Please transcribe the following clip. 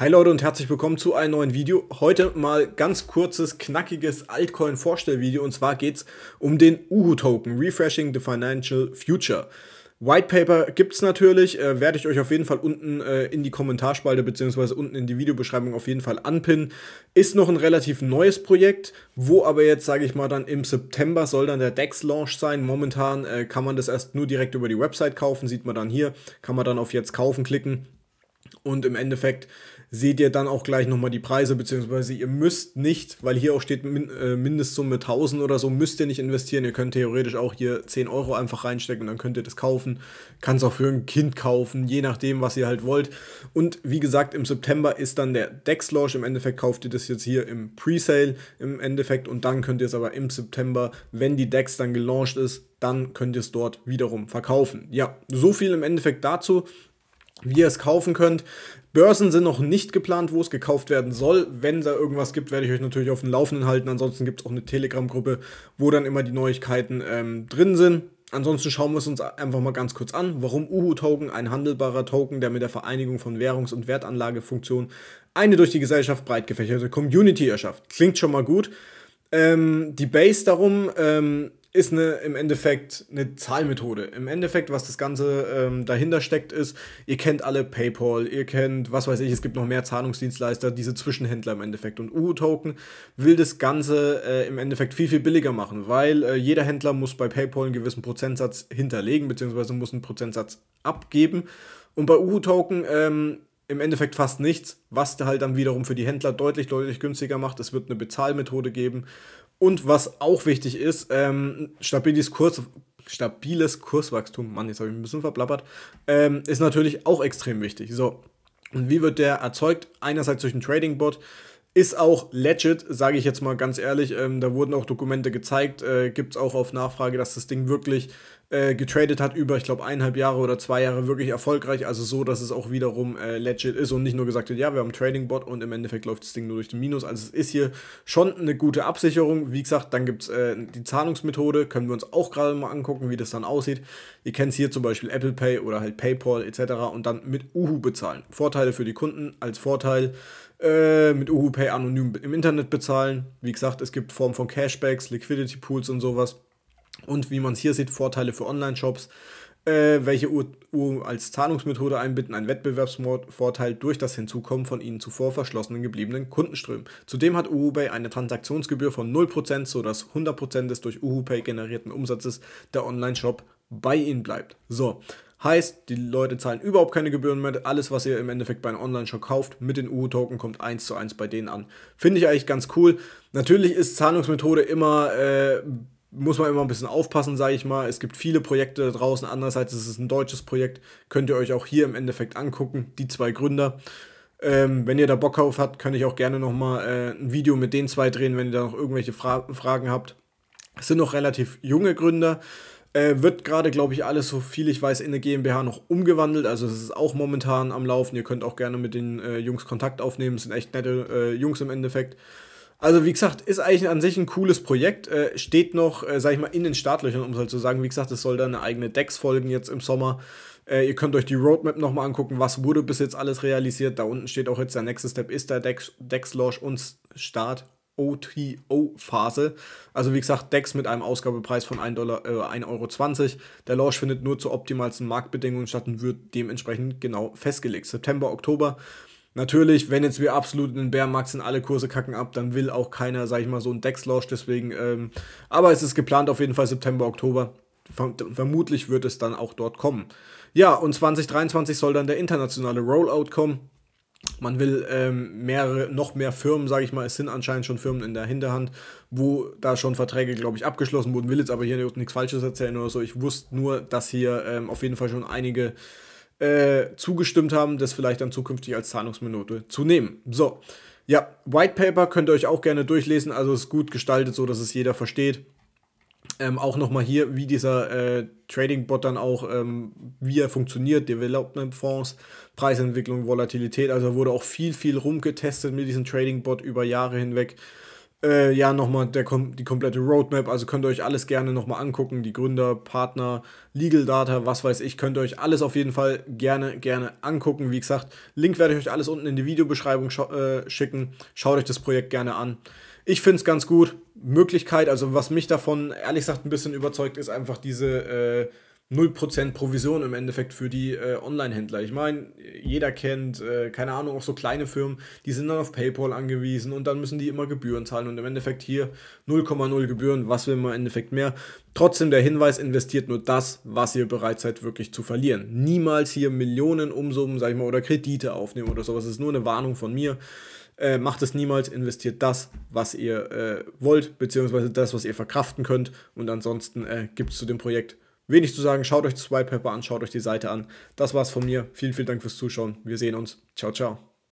Hi Leute und herzlich willkommen zu einem neuen Video. Heute mal ganz kurzes, knackiges Altcoin-Vorstellvideo und zwar geht es um den Uhu-Token, Refreshing the Financial Future. White Paper gibt es natürlich, äh, werde ich euch auf jeden Fall unten äh, in die Kommentarspalte bzw. unten in die Videobeschreibung auf jeden Fall anpinnen. Ist noch ein relativ neues Projekt, wo aber jetzt, sage ich mal, dann im September soll dann der DEX-Launch sein. Momentan äh, kann man das erst nur direkt über die Website kaufen, sieht man dann hier, kann man dann auf jetzt kaufen klicken und im Endeffekt seht ihr dann auch gleich nochmal die Preise, beziehungsweise ihr müsst nicht, weil hier auch steht Min äh, Mindestsumme 1000 oder so, müsst ihr nicht investieren. Ihr könnt theoretisch auch hier 10 Euro einfach reinstecken und dann könnt ihr das kaufen. Kann es auch für ein Kind kaufen, je nachdem, was ihr halt wollt. Und wie gesagt, im September ist dann der Dex Launch. Im Endeffekt kauft ihr das jetzt hier im Presale im Endeffekt und dann könnt ihr es aber im September, wenn die Dex dann gelauncht ist, dann könnt ihr es dort wiederum verkaufen. Ja, so viel im Endeffekt dazu wie ihr es kaufen könnt. Börsen sind noch nicht geplant, wo es gekauft werden soll. Wenn da irgendwas gibt, werde ich euch natürlich auf dem Laufenden halten. Ansonsten gibt es auch eine Telegram-Gruppe, wo dann immer die Neuigkeiten ähm, drin sind. Ansonsten schauen wir es uns einfach mal ganz kurz an, warum Uhu-Token, ein handelbarer Token, der mit der Vereinigung von Währungs- und Wertanlagefunktion eine durch die Gesellschaft breit gefächerte Community erschafft. Klingt schon mal gut. Ähm, die Base darum ähm, ist eine, im Endeffekt eine Zahlmethode. Im Endeffekt, was das Ganze ähm, dahinter steckt, ist, ihr kennt alle PayPal, ihr kennt, was weiß ich, es gibt noch mehr Zahlungsdienstleister, diese Zwischenhändler im Endeffekt. Und UU-Token will das Ganze äh, im Endeffekt viel, viel billiger machen, weil äh, jeder Händler muss bei PayPal einen gewissen Prozentsatz hinterlegen, beziehungsweise muss einen Prozentsatz abgeben. Und bei UU-Token ähm, im Endeffekt fast nichts, was halt dann wiederum für die Händler deutlich, deutlich günstiger macht. Es wird eine Bezahlmethode geben. Und was auch wichtig ist, ähm, stabiles, Kurs, stabiles Kurswachstum, Mann, jetzt habe ich ein bisschen verplappert, ähm, ist natürlich auch extrem wichtig. So, und wie wird der erzeugt? Einerseits durch einen Trading-Bot, ist auch legit, sage ich jetzt mal ganz ehrlich. Ähm, da wurden auch Dokumente gezeigt, äh, gibt es auch auf Nachfrage, dass das Ding wirklich äh, getradet hat über, ich glaube, eineinhalb Jahre oder zwei Jahre wirklich erfolgreich. Also so, dass es auch wiederum äh, legit ist und nicht nur gesagt wird, ja, wir haben einen Trading-Bot und im Endeffekt läuft das Ding nur durch den Minus. Also es ist hier schon eine gute Absicherung. Wie gesagt, dann gibt es äh, die Zahlungsmethode, können wir uns auch gerade mal angucken, wie das dann aussieht. Ihr kennt es hier zum Beispiel Apple Pay oder halt PayPal etc. und dann mit Uhu bezahlen. Vorteile für die Kunden als Vorteil äh, mit Uhu Pay anonym im Internet bezahlen. Wie gesagt, es gibt Formen von Cashbacks, Liquidity Pools und sowas und wie man es hier sieht, Vorteile für Online-Shops, äh, welche EU als Zahlungsmethode einbinden, ein Wettbewerbsvorteil durch das Hinzukommen von ihnen zuvor verschlossenen gebliebenen Kundenströmen. Zudem hat UhuPay eine Transaktionsgebühr von 0%, sodass 100% des durch UhuPay generierten Umsatzes der Online-Shop bei ihnen bleibt. So, Heißt, die Leute zahlen überhaupt keine Gebühren mehr. Alles, was ihr im Endeffekt bei einem Online-Shop kauft, mit den UU-Token kommt eins zu eins bei denen an. Finde ich eigentlich ganz cool. Natürlich ist Zahlungsmethode immer äh, muss man immer ein bisschen aufpassen, sage ich mal. Es gibt viele Projekte da draußen, andererseits ist es ein deutsches Projekt, könnt ihr euch auch hier im Endeffekt angucken, die zwei Gründer. Ähm, wenn ihr da Bock drauf habt, kann ich auch gerne nochmal äh, ein Video mit den zwei drehen, wenn ihr da noch irgendwelche Fra Fragen habt. Es sind noch relativ junge Gründer. Äh, wird gerade, glaube ich, alles, so viel ich weiß, in der GmbH noch umgewandelt. Also es ist auch momentan am Laufen. Ihr könnt auch gerne mit den äh, Jungs Kontakt aufnehmen. Es sind echt nette äh, Jungs im Endeffekt. Also wie gesagt, ist eigentlich an sich ein cooles Projekt, äh, steht noch, äh, sag ich mal, in den Startlöchern, um es halt zu sagen. Wie gesagt, es soll dann eine eigene Decks folgen jetzt im Sommer. Äh, ihr könnt euch die Roadmap nochmal angucken, was wurde bis jetzt alles realisiert. Da unten steht auch jetzt der nächste Step, ist der Dex, Launch und Start OTO-Phase. Also wie gesagt, Decks mit einem Ausgabepreis von 1,20 äh, 1,20 Euro. Der Launch findet nur zu optimalsten Marktbedingungen statt und wird dementsprechend genau festgelegt. September, Oktober Natürlich, wenn jetzt wir absolut in den Bärmarkt sind, alle Kurse kacken ab, dann will auch keiner, sag ich mal, so einen Dex-Launch, deswegen, ähm, aber es ist geplant auf jeden Fall September, Oktober. Vermutlich wird es dann auch dort kommen. Ja, und 2023 soll dann der internationale Rollout kommen. Man will ähm, mehrere, noch mehr Firmen, sage ich mal, es sind anscheinend schon Firmen in der Hinterhand, wo da schon Verträge, glaube ich, abgeschlossen wurden. Will jetzt aber hier nichts Falsches erzählen oder so. Ich wusste nur, dass hier ähm, auf jeden Fall schon einige äh, zugestimmt haben, das vielleicht dann zukünftig als Zahlungsminute zu nehmen. So, ja, White Paper könnt ihr euch auch gerne durchlesen. Also ist gut gestaltet, so dass es jeder versteht. Ähm, auch nochmal hier, wie dieser äh, Trading-Bot dann auch, ähm, wie er funktioniert, Development-Fonds, Preisentwicklung, Volatilität. Also wurde auch viel, viel rumgetestet mit diesem Trading-Bot über Jahre hinweg. Äh, ja, nochmal der, die komplette Roadmap. Also könnt ihr euch alles gerne nochmal angucken. Die Gründer, Partner, Legal Data, was weiß ich. Könnt ihr euch alles auf jeden Fall gerne, gerne angucken. Wie gesagt, Link werde ich euch alles unten in die Videobeschreibung sch äh, schicken. Schaut euch das Projekt gerne an. Ich finde es ganz gut. Möglichkeit, also was mich davon ehrlich gesagt ein bisschen überzeugt, ist einfach diese. Äh, 0% Provision im Endeffekt für die äh, Online-Händler. Ich meine, jeder kennt, äh, keine Ahnung, auch so kleine Firmen, die sind dann auf PayPal angewiesen und dann müssen die immer Gebühren zahlen und im Endeffekt hier 0,0 Gebühren, was will man im Endeffekt mehr. Trotzdem der Hinweis, investiert nur das, was ihr bereit seid wirklich zu verlieren. Niemals hier Millionen Umsummen, sag ich mal, oder Kredite aufnehmen oder sowas. Das ist nur eine Warnung von mir. Äh, macht es niemals, investiert das, was ihr äh, wollt, beziehungsweise das, was ihr verkraften könnt. Und ansonsten äh, gibt es zu dem Projekt wenig zu sagen. Schaut euch das White Paper an, schaut euch die Seite an. Das war's von mir. Vielen, vielen Dank fürs Zuschauen. Wir sehen uns. Ciao, ciao.